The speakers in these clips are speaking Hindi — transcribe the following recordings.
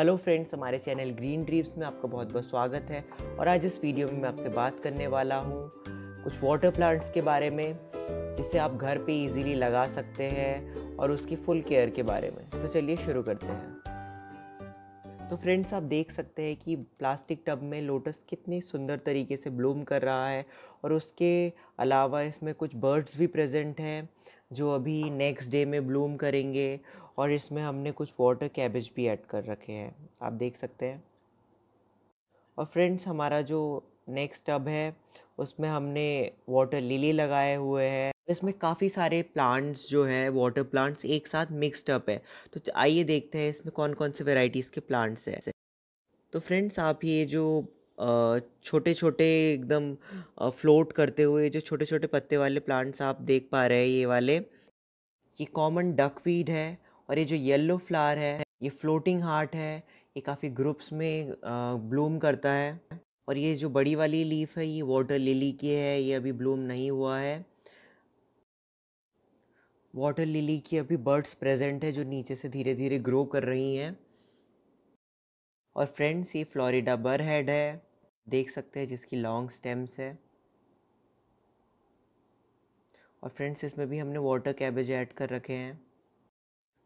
हेलो फ्रेंड्स हमारे चैनल ग्रीन ड्रीम्स में आपका बहुत बहुत स्वागत है और आज इस वीडियो में मैं आपसे बात करने वाला हूँ कुछ वाटर प्लांट्स के बारे में जिसे आप घर पे इजीली लगा सकते हैं और उसकी फुल केयर के बारे में तो चलिए शुरू करते हैं तो फ्रेंड्स आप देख सकते हैं कि प्लास्टिक टब में लोटस कितने सुंदर तरीके से ब्लूम कर रहा है और उसके अलावा इसमें कुछ बर्ड्स भी प्रेजेंट हैं जो अभी नेक्स्ट डे में ब्लूम करेंगे और इसमें हमने कुछ वाटर कैबेज भी ऐड कर रखे हैं आप देख सकते हैं और फ्रेंड्स हमारा जो नेक्स्ट टब है उसमें हमने वाटर लिली लगाए हुए हैं इसमें काफ़ी सारे प्लांट्स जो है वाटर प्लांट्स एक साथ मिक्सड अप है तो आइए देखते हैं इसमें कौन कौन से वेराइटीज़ के प्लांट्स हैं तो फ्रेंड्स आप ये जो छोटे छोटे एकदम फ्लोट करते हुए जो छोटे छोटे पत्ते वाले प्लांट्स आप देख पा रहे हैं ये वाले ये कॉमन डकवीड है और ये जो येलो फ्लावर है ये फ्लोटिंग हार्ट है ये काफ़ी ग्रुप्स में ब्लूम करता है और ये जो बड़ी वाली लीफ है ये वाटर लिली की है ये अभी ब्लूम नहीं हुआ है वाटर लिली की अभी बर्ड्स प्रेजेंट है जो नीचे से धीरे धीरे ग्रो कर रही हैं और फ्रेंड्स ये फ्लोरिडा बर हेड है देख सकते हैं जिसकी लॉन्ग स्टेम्स है और फ्रेंड्स इसमें भी हमने वाटर कैबेज ऐड कर रखे हैं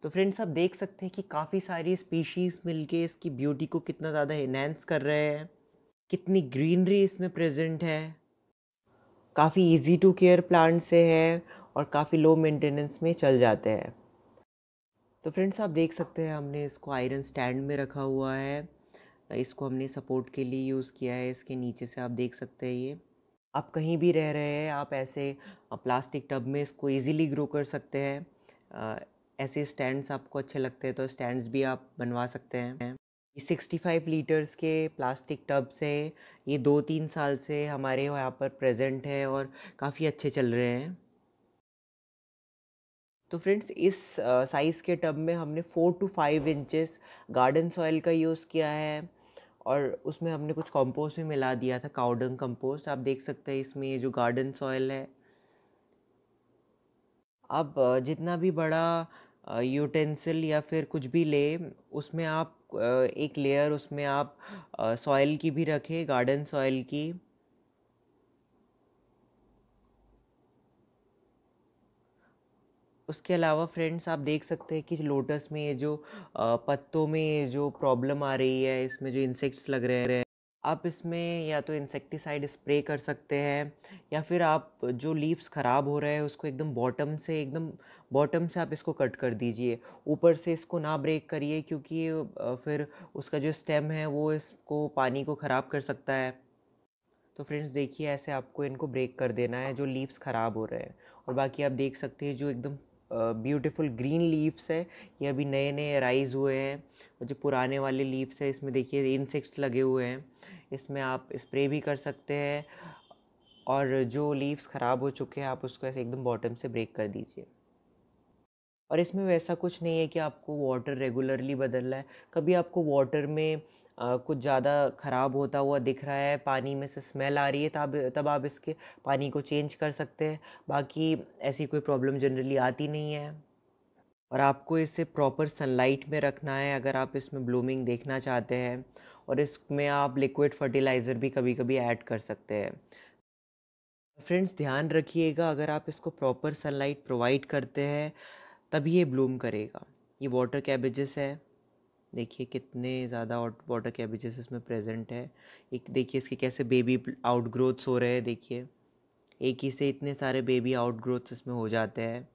तो फ्रेंड्स आप देख सकते हैं कि काफ़ी सारी स्पीशीज़ मिलके इसकी ब्यूटी को कितना ज़्यादा इन्हेंस कर रहे हैं कितनी ग्रीनरी इसमें प्रेजेंट है काफ़ी इजी टू केयर प्लांट से है और काफ़ी लो मेंटेनेंस में चल जाते हैं तो फ्रेंड्स आप देख सकते हैं हमने इसको आयरन स्टैंड में रखा हुआ है इसको हमने सपोर्ट के लिए यूज़ किया है इसके नीचे से आप देख सकते हैं ये आप कहीं भी रह रहे हैं आप ऐसे प्लास्टिक टब में इसको इजीली ग्रो कर सकते हैं ऐसे स्टैंड्स आपको अच्छे लगते हैं तो स्टैंड्स भी आप बनवा सकते हैं सिक्सटी फाइव लीटर्स के प्लास्टिक टब से ये दो तीन साल से हमारे यहाँ पर प्रेजेंट है और काफ़ी अच्छे चल रहे हैं तो फ्रेंड्स इस साइज़ के टब में हमने four two five inches garden soil का यूज़ किया है और उसमें हमने कुछ कंपोस्ट भी मिला दिया था काउडंग कंपोस्ट आप देख सकते हैं इसमें ये जो गार्डन सॉयल है आप जितना भी बड़ा यूटेंसिल या फिर कुछ भी ले उसमें आप एक लेयर उसमें आप सॉइल की भी रखें गार्डन सॉइल की उसके अलावा फ्रेंड्स आप देख सकते हैं कि लोटस में ये जो पत्तों में जो प्रॉब्लम आ रही है इसमें जो इंसेक्ट्स लग रहे हैं आप इसमें या तो इंसेक्टिसाइड स्प्रे कर सकते हैं या फिर आप जो लीव्स ख़राब हो रहे हैं उसको एकदम बॉटम से एकदम बॉटम से आप इसको कट कर दीजिए ऊपर से इसको ना ब्रेक करिए क्योंकि फिर उसका जो स्टेम है वो इसको पानी को ख़राब कर सकता है तो फ्रेंड्स देखिए ऐसे आपको इनको ब्रेक कर देना है जो लीव्स ख़राब हो रहे हैं और बाकी आप देख सकते हैं जो एकदम ब्यूटीफुल ग्रीन लीव्स है ये अभी नए नए राइज हुए हैं और जो पुराने वाले लीव्स है इसमें देखिए इंसेक्ट्स लगे हुए हैं इसमें आप स्प्रे भी कर सकते हैं और जो लीव्स ख़राब हो चुके हैं आप उसको ऐसे एकदम बॉटम से ब्रेक कर दीजिए और इसमें वैसा कुछ नहीं है कि आपको वाटर रेगुलरली बदलना है कभी आपको वाटर में कुछ ज़्यादा ख़राब होता हुआ दिख रहा है पानी में से स्मेल आ रही है तब तब आप इसके पानी को चेंज कर सकते हैं बाकी ऐसी कोई प्रॉब्लम जनरली आती नहीं है और आपको इसे प्रॉपर सनलाइट में रखना है अगर आप इसमें ब्लूमिंग देखना चाहते हैं और इसमें आप लिक्विड फर्टिलाइज़र भी कभी कभी ऐड कर सकते हैं फ्रेंड्स ध्यान रखिएगा अगर आप इसको प्रॉपर सनलाइट प्रोवाइड करते हैं तभी ये ब्लूम करेगा ये वाटर कैबेजेस है देखिए कितने ज़्यादा वाटर कैबेजेस इसमें प्रेजेंट है एक देखिए इसके कैसे बेबी आउट ग्रोथ्स हो रहे हैं देखिए एक ही से इतने सारे बेबी आउट ग्रोथ्स इसमें हो जाते हैं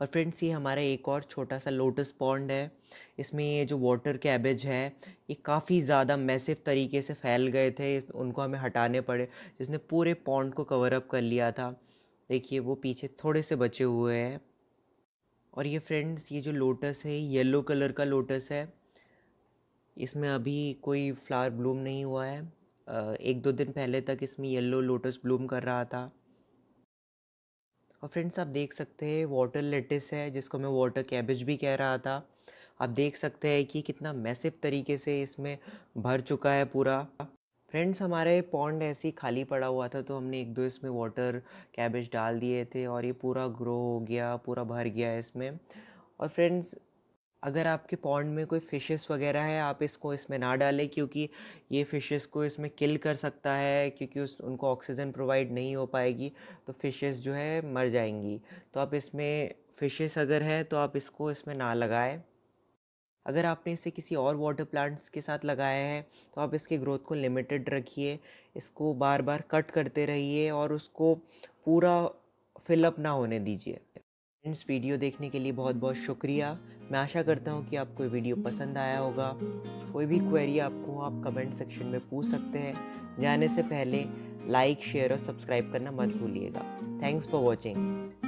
और फ्रेंड्स ये हमारा एक और छोटा सा लोटस पॉन्ड है इसमें ये जो वाटर कैबेज है ये काफ़ी ज़्यादा मैसिव तरीके से फैल गए थे उनको हमें हटाने पड़े जिसने पूरे पॉन्ड को कवर अप कर लिया था देखिए वो पीछे थोड़े से बचे हुए हैं और ये फ्रेंड्स ये जो लोटस है येलो कलर का लोटस है इसमें अभी कोई फ्लावर ब्लूम नहीं हुआ है एक दो दिन पहले तक इसमें येलो लोटस ब्लूम कर रहा था और फ्रेंड्स आप देख सकते हैं वाटर लेटिस है जिसको मैं वाटर कैबेज भी कह रहा था आप देख सकते हैं कि कितना मैसिव तरीके से इसमें भर चुका है पूरा फ्रेंड्स हमारे पॉन्ड ऐसे ही खाली पड़ा हुआ था तो हमने एक दो इसमें वाटर कैबेज डाल दिए थे और ये पूरा ग्रो हो गया पूरा भर गया है इसमें और फ्रेंड्स अगर आपके पॉन्ड में कोई फ़िशेस वगैरह है आप इसको इसमें ना डालें क्योंकि ये फ़िशेस को इसमें किल कर सकता है क्योंकि उस उनको ऑक्सीजन प्रोवाइड नहीं हो पाएगी तो फ़िशेस जो है मर जाएंगी तो आप इसमें फ़िशेस अगर है तो आप इसको इसमें ना लगाएं अगर आपने इसे किसी और वाटर प्लांट्स के साथ लगाया है तो आप इसके ग्रोथ को लिमिटेड रखिए इसको बार बार कट करते रहिए और उसको पूरा फिलअप ना होने दीजिए फ्रेंड्स वीडियो देखने के लिए बहुत बहुत शुक्रिया मैं आशा करता हूँ कि आपको वीडियो पसंद आया होगा कोई भी क्वेरी आपको आप कमेंट सेक्शन में पूछ सकते हैं जाने से पहले लाइक शेयर और सब्सक्राइब करना मत भूलिएगा थैंक्स फॉर वॉचिंग